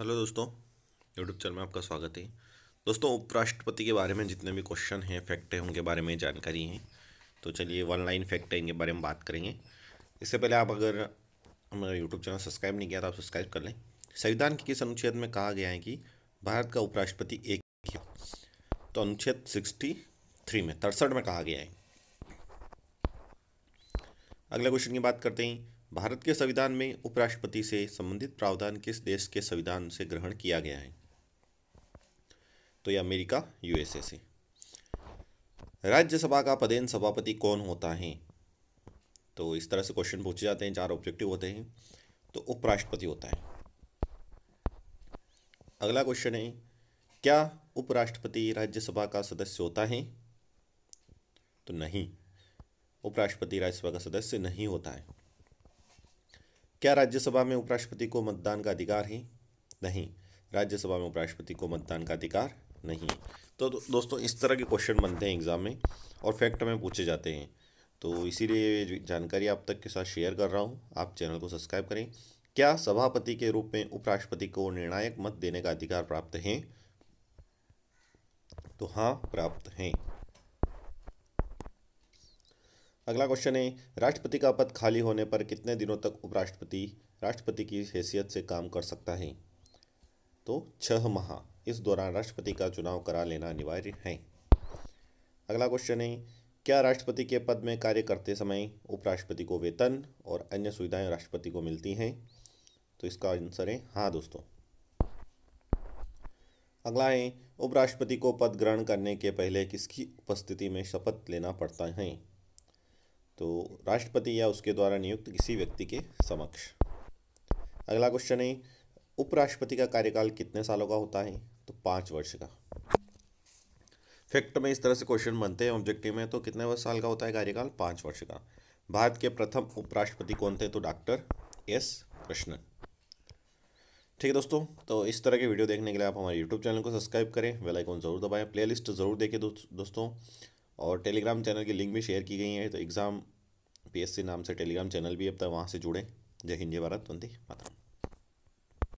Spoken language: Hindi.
हेलो दोस्तों यूट्यूब चैनल में आपका स्वागत है दोस्तों उपराष्ट्रपति के बारे में जितने भी क्वेश्चन हैं फैक्ट हैं उनके बारे में जानकारी है तो चलिए वन लाइन फैक्ट है इनके बारे में बात करेंगे इससे पहले आप अगर हमारा यूट्यूब चैनल सब्सक्राइब नहीं किया तो आप सब्सक्राइब कर लें संविधान के किस अनुच्छेद में कहा गया है कि भारत का उपराष्ट्रपति एक है तो अनुच्छेद सिक्सटी थ्री में तिरसठ में कहा गया है अगला क्वेश्चन की बात करते हैं भारत के संविधान में उपराष्ट्रपति से संबंधित प्रावधान किस देश के संविधान से ग्रहण किया गया है तो यह अमेरिका यूएसए से राज्यसभा का पदेन सभापति कौन होता है तो इस तरह से क्वेश्चन पूछे जाते हैं चार ऑब्जेक्टिव होते हैं तो उपराष्ट्रपति होता है अगला क्वेश्चन है क्या उपराष्ट्रपति राज्यसभा का सदस्य होता है तो नहीं उपराष्ट्रपति राज्यसभा का सदस्य नहीं होता है क्या राज्यसभा में उपराष्ट्रपति को मतदान का अधिकार है नहीं राज्यसभा में उपराष्ट्रपति को मतदान का अधिकार नहीं तो दोस्तों इस तरह के क्वेश्चन बनते हैं एग्ज़ाम में और फैक्ट में पूछे जाते हैं तो इसीलिए जानकारी आप तक के साथ शेयर कर रहा हूँ आप चैनल को सब्सक्राइब करें क्या सभापति के रूप में उपराष्ट्रपति को निर्णायक मत देने का अधिकार प्राप्त है तो हाँ प्राप्त हैं अगला क्वेश्चन है राष्ट्रपति का पद खाली होने पर कितने दिनों तक उपराष्ट्रपति राष्ट्रपति की हैसियत से काम कर सकता है तो छह माह इस दौरान राष्ट्रपति का चुनाव करा लेना अनिवार्य है अगला क्वेश्चन है क्या राष्ट्रपति के पद में कार्य करते समय उपराष्ट्रपति को वेतन और अन्य सुविधाएं राष्ट्रपति को मिलती हैं तो इसका आंसर है हाँ दोस्तों अगला है उपराष्ट्रपति को पद ग्रहण करने के पहले किसकी उपस्थिति में शपथ लेना पड़ता है तो राष्ट्रपति या उसके द्वारा नियुक्त किसी व्यक्ति के समक्ष अगला क्वेश्चन है उपराष्ट्रपति का कार्यकाल कितने सालों का होता है तो पाँच वर्ष का फैक्ट में इस तरह से क्वेश्चन बनते हैं ऑब्जेक्टिव में तो कितने वर्ष साल का होता है कार्यकाल पाँच वर्ष का भारत के प्रथम उपराष्ट्रपति कौन थे तो डॉक्टर एस कृष्णन ठीक है दोस्तों तो इस तरह के वीडियो देखने के लिए आप हमारे यूट्यूब चैनल को सब्सक्राइब करें वेलाइकॉन जरूर दबाएँ प्ले जरूर देखें दोस्तों और टेलीग्राम चैनल की लिंक भी शेयर की गई है तो एग्ज़ाम पीएससी नाम से टेलीग्राम चैनल भी अब तक वहाँ से जुड़ें जय हिंद जय भारत वंदे माता